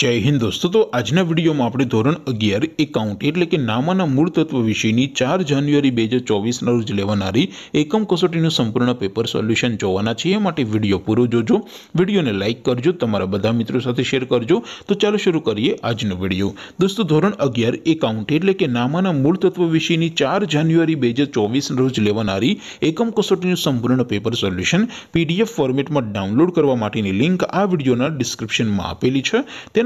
જય હિન્દ દોસ્તો તો આજના વિડીયોમાં આપણે ધોરણ અગિયાર એકાઉન્ટ એટલે કે નામાના મૂળ તત્વ વિશેની ચાર જાન્યુઆરી બે હજાર ચોવીસના રોજ લેવાનારી એકમ કસોટીનું સંપૂર્ણ પેપર સોલ્યુશન જોવાના છે એ માટે વિડીયો પૂરો જોજો વિડીયોને લાઇક કરજો તમારા બધા મિત્રો સાથે શેર કરજો તો ચાલો શરૂ કરીએ આજનો વિડીયો દોસ્તો ધોરણ અગિયાર એકાઉન્ટ એટલે કે નામાના મૂળ તત્વ વિશેની ચાર જાન્યુઆરી બે હજાર ચોવીસના રોજ લેવાનારી એકમ કસોટીનું સંપૂર્ણ પેપર સોલ્યુશન પીડીએફ ફોર્મેટમાં ડાઉનલોડ કરવા માટેની લિંક આ વિડીયોના ડિસ્ક્રિપ્શનમાં આપેલી છે તેના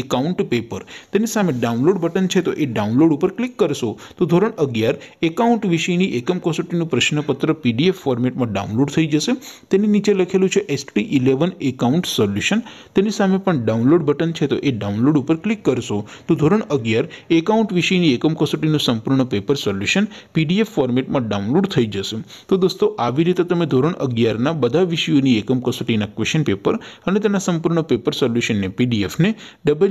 काउंट पेपर તેની સામે ડાઉનલોડ બટન છે તો એ ડાઉનલોડ ઉપર ક્લિક કરશો તો ધોરણ 11 એકાઉન્ટ વિષયની એકમ કસોટીનું પ્રશ્નપત્ર પીડીએફ ફોર્મેટમાં ડાઉનલોડ થઈ જશે તેની નીચે લખેલું છે एसटी 11 એકાઉન્ટ સોલ્યુશન તેની સામે પણ ડાઉનલોડ બટન છે તો એ ડાઉનલોડ ઉપર ક્લિક કરશો તો ધોરણ 11 એકાઉન્ટ વિષયની એકમ કસોટીનું સંપૂર્ણ પેપર સોલ્યુશન પીડીએફ ફોર્મેટમાં ડાઉનલોડ થઈ જશે તો દોસ્તો આવી રીતે તમે ધોરણ 11 ના બધા વિષયોની એકમ કસોટીના ક્વેશ્ચન પેપર અને તેના સંપૂર્ણ પેપર સોલ્યુશનને પીડીએફ ને ડબલ